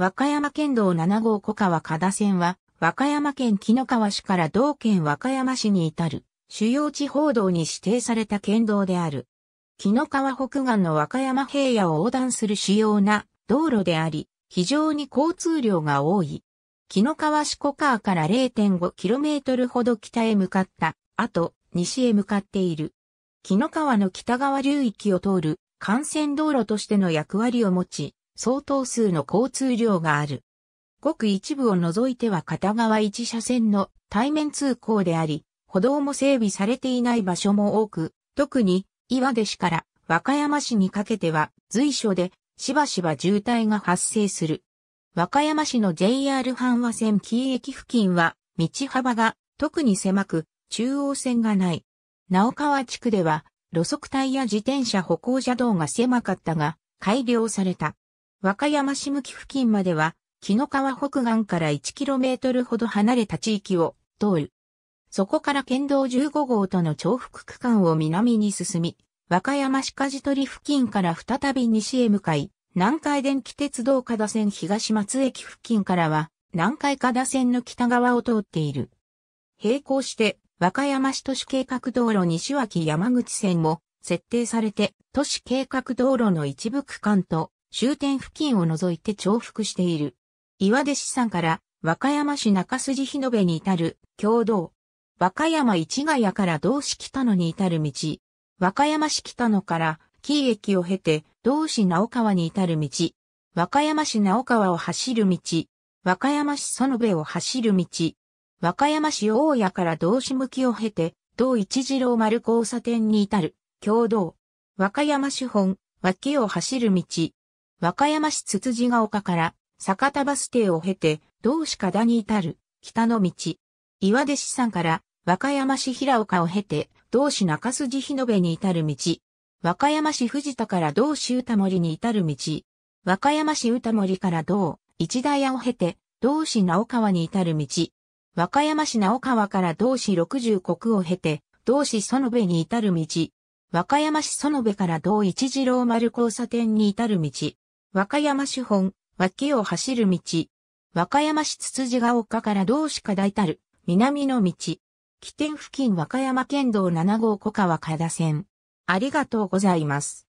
和歌山県道7号小川加田線は、和歌山県木の川市から同県和歌山市に至る、主要地方道に指定された県道である。木の川北岸の和歌山平野を横断する主要な道路であり、非常に交通量が多い。木の川市小川から 0.5km ほど北へ向かった後、西へ向かっている。木の川の北側流域を通る幹線道路としての役割を持ち、相当数の交通量がある。ごく一部を除いては片側一車線の対面通行であり、歩道も整備されていない場所も多く、特に岩出市から和歌山市にかけては随所でしばしば渋滞が発生する。和歌山市の JR 阪和線紀伊駅付近は道幅が特に狭く中央線がない。直川地区では路側帯や自転車歩行者道が狭かったが改良された。和歌山市向き付近までは、木の川北岸から 1km ほど離れた地域を通る。そこから県道15号との重複区間を南に進み、和歌山市梶取付近から再び西へ向かい、南海電気鉄道加田線東松駅付近からは、南海加田線の北側を通っている。並行して、和歌山市都市計画道路西脇山口線も設定されて、都市計画道路の一部区間と終点付近を除いて重複している。岩出市山から和歌山市中筋日延に至る共同。和歌山市ヶ谷から同市北野に至る道。和歌山市北野から紀伊駅を経て同市直川に至る道。和歌山市直川を走る道。和歌山市園部を走る道。和歌山市大谷から同市向きを経て、同一次郎丸交差点に至る、共同。和歌山市本、脇を走る道。和歌山市つつじが丘から酒田バス停を経て、同志田に至る北の道。岩出市山から和歌山市平岡を経て、同志中筋日延べに至る道。和歌山市藤田から同志歌森に至る道。和歌山市歌森から同一大屋を経て、同志直川に至る道。和歌山市直川から同志六十国を経て、同志園部に至る道。和歌山市園部から同一次郎丸交差点に至る道。和歌山市本、脇を走る道。和歌山市つつじが丘から同し課題たる、南の道。起点付近和歌山県道7号小川下田線。ありがとうございます。